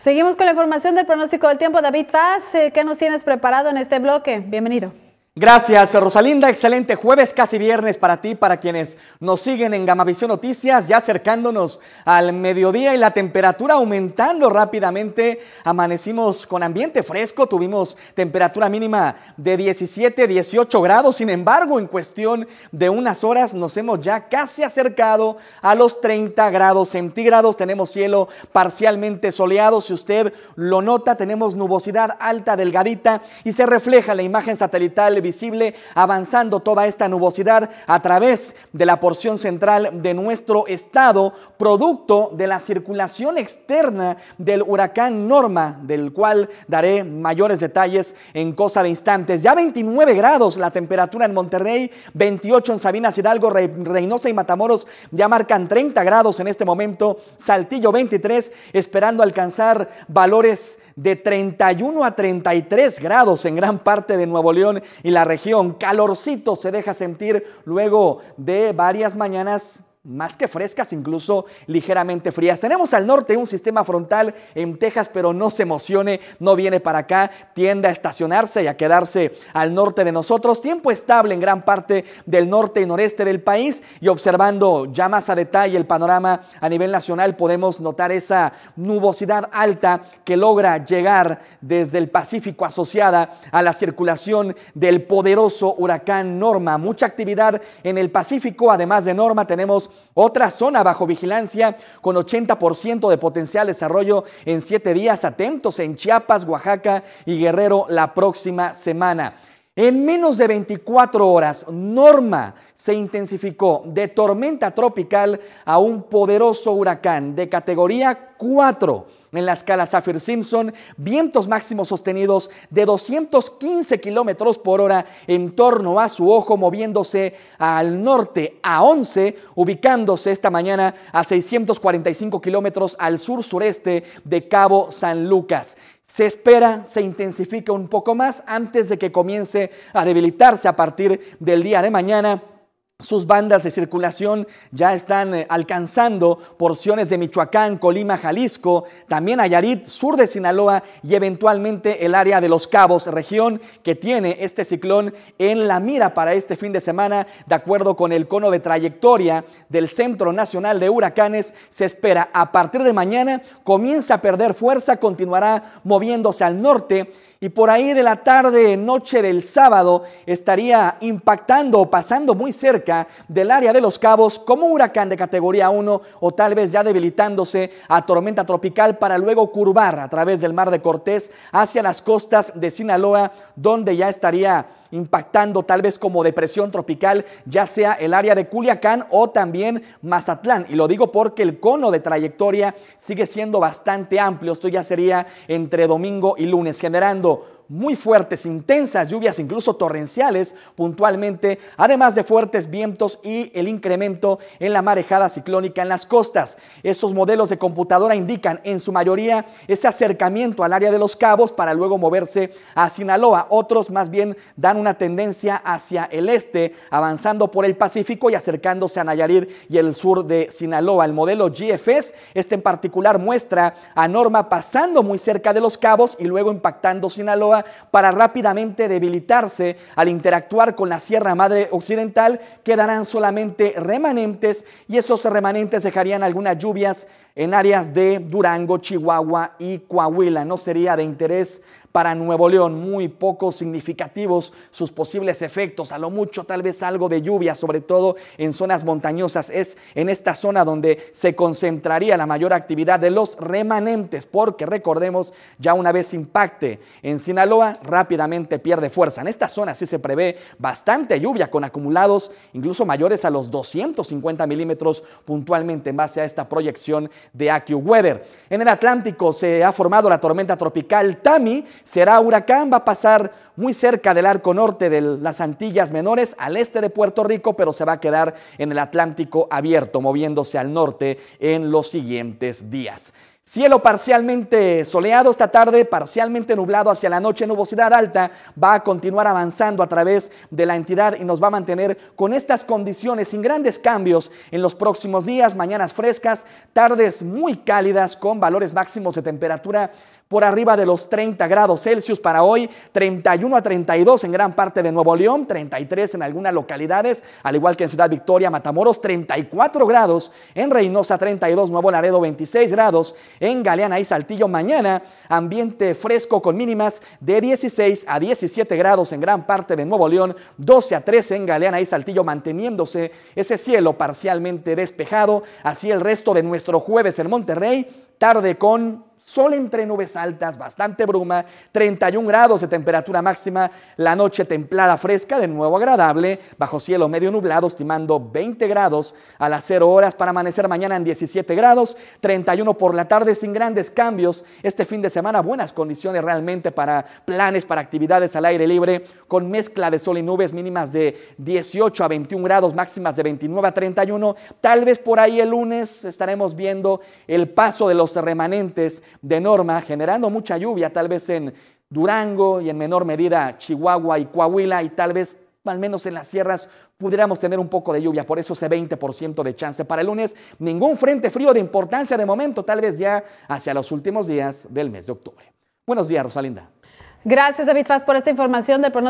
Seguimos con la información del pronóstico del tiempo. David Faz, eh, ¿qué nos tienes preparado en este bloque? Bienvenido. Gracias, Rosalinda. Excelente jueves, casi viernes para ti, para quienes nos siguen en Gamavisión Noticias, ya acercándonos al mediodía y la temperatura aumentando rápidamente. Amanecimos con ambiente fresco, tuvimos temperatura mínima de 17, 18 grados. Sin embargo, en cuestión de unas horas nos hemos ya casi acercado a los 30 grados centígrados. Tenemos cielo parcialmente soleado. Si usted lo nota, tenemos nubosidad alta, delgadita y se refleja la imagen satelital visible avanzando toda esta nubosidad a través de la porción central de nuestro estado, producto de la circulación externa del huracán Norma, del cual daré mayores detalles en cosa de instantes. Ya 29 grados la temperatura en Monterrey, 28 en Sabinas Hidalgo, Reynosa y Matamoros ya marcan 30 grados en este momento, Saltillo 23, esperando alcanzar valores de 31 a 33 grados en gran parte de Nuevo León y la región. Calorcito se deja sentir luego de varias mañanas más que frescas, incluso ligeramente frías. Tenemos al norte un sistema frontal en Texas, pero no se emocione, no viene para acá, tiende a estacionarse y a quedarse al norte de nosotros. Tiempo estable en gran parte del norte y noreste del país y observando ya más a detalle el panorama a nivel nacional podemos notar esa nubosidad alta que logra llegar desde el Pacífico asociada a la circulación del poderoso huracán Norma. Mucha actividad en el Pacífico, además de Norma tenemos otra zona bajo vigilancia con 80% de potencial desarrollo en siete días. Atentos en Chiapas, Oaxaca y Guerrero la próxima semana. En menos de 24 horas, Norma se intensificó de tormenta tropical a un poderoso huracán de categoría 4 en la escala Saffir-Simpson, vientos máximos sostenidos de 215 kilómetros por hora en torno a su ojo, moviéndose al norte a 11, ubicándose esta mañana a 645 kilómetros al sur-sureste de Cabo San Lucas. Se espera, se intensifica un poco más antes de que comience a debilitarse a partir del día de mañana sus bandas de circulación ya están eh, alcanzando porciones de Michoacán, Colima, Jalisco, también Ayarit, sur de Sinaloa y eventualmente el área de Los Cabos, región que tiene este ciclón en la mira para este fin de semana. De acuerdo con el cono de trayectoria del Centro Nacional de Huracanes, se espera a partir de mañana comienza a perder fuerza, continuará moviéndose al norte y por ahí de la tarde, noche del sábado, estaría impactando o pasando muy cerca del área de los cabos como huracán de categoría 1 o tal vez ya debilitándose a tormenta tropical para luego curvar a través del mar de Cortés hacia las costas de Sinaloa, donde ya estaría impactando tal vez como depresión tropical, ya sea el área de Culiacán o también Mazatlán. Y lo digo porque el cono de trayectoria sigue siendo bastante amplio. Esto ya sería entre domingo y lunes, generando muy fuertes, intensas lluvias, incluso torrenciales puntualmente, además de fuertes vientos y el incremento en la marejada ciclónica en las costas. Estos modelos de computadora indican en su mayoría ese acercamiento al área de los cabos para luego moverse a Sinaloa. Otros más bien dan una tendencia hacia el este, avanzando por el Pacífico y acercándose a Nayarit y el sur de Sinaloa. El modelo GFS, este en particular muestra a Norma pasando muy cerca de los cabos y luego impactando Sinaloa para rápidamente debilitarse al interactuar con la Sierra Madre Occidental, quedarán solamente remanentes y esos remanentes dejarían algunas lluvias en áreas de Durango, Chihuahua y Coahuila. No sería de interés para Nuevo León, muy pocos significativos sus posibles efectos, a lo mucho tal vez algo de lluvia, sobre todo en zonas montañosas. Es en esta zona donde se concentraría la mayor actividad de los remanentes, porque recordemos, ya una vez impacte en Sinaloa, rápidamente pierde fuerza. En esta zona sí se prevé bastante lluvia con acumulados incluso mayores a los 250 milímetros puntualmente en base a esta proyección de AccuWeather. En el Atlántico se ha formado la tormenta tropical Tami será huracán, va a pasar muy cerca del arco norte de las Antillas Menores, al este de Puerto Rico, pero se va a quedar en el Atlántico abierto, moviéndose al norte en los siguientes días. Cielo parcialmente soleado esta tarde, parcialmente nublado hacia la noche, nubosidad alta va a continuar avanzando a través de la entidad y nos va a mantener con estas condiciones sin grandes cambios en los próximos días, mañanas frescas, tardes muy cálidas con valores máximos de temperatura por arriba de los 30 grados Celsius para hoy, 31 a 32 en gran parte de Nuevo León, 33 en algunas localidades, al igual que en Ciudad Victoria, Matamoros, 34 grados, en Reynosa 32, Nuevo Laredo 26 grados, en Galeana y Saltillo mañana, ambiente fresco con mínimas de 16 a 17 grados en gran parte de Nuevo León, 12 a 13 en Galeana y Saltillo, manteniéndose ese cielo parcialmente despejado, así el resto de nuestro jueves en Monterrey, tarde con sol entre nubes altas, bastante bruma, 31 grados de temperatura máxima, la noche templada fresca, de nuevo agradable, bajo cielo medio nublado, estimando 20 grados a las 0 horas para amanecer mañana en 17 grados, 31 por la tarde sin grandes cambios, este fin de semana buenas condiciones realmente para planes, para actividades al aire libre, con mezcla de sol y nubes mínimas de 18 a 21 grados, máximas de 29 a 31, tal vez por ahí el lunes estaremos viendo el paso de los remanentes de norma, generando mucha lluvia, tal vez en Durango y en menor medida Chihuahua y Coahuila y tal vez al menos en las sierras pudiéramos tener un poco de lluvia, por eso ese 20% de chance para el lunes. Ningún frente frío de importancia de momento, tal vez ya hacia los últimos días del mes de octubre. Buenos días, Rosalinda. Gracias, David Faz, por esta información del pronóstico.